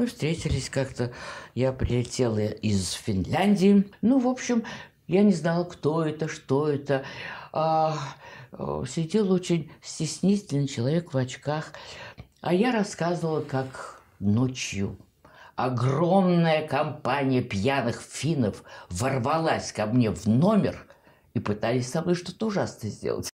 Мы встретились как-то. Я прилетела из Финляндии. Ну, в общем, я не знала, кто это, что это. А, э, сидел очень стеснительный человек в очках. А я рассказывала, как ночью огромная компания пьяных финнов ворвалась ко мне в номер и пытались со мной что-то ужасное сделать.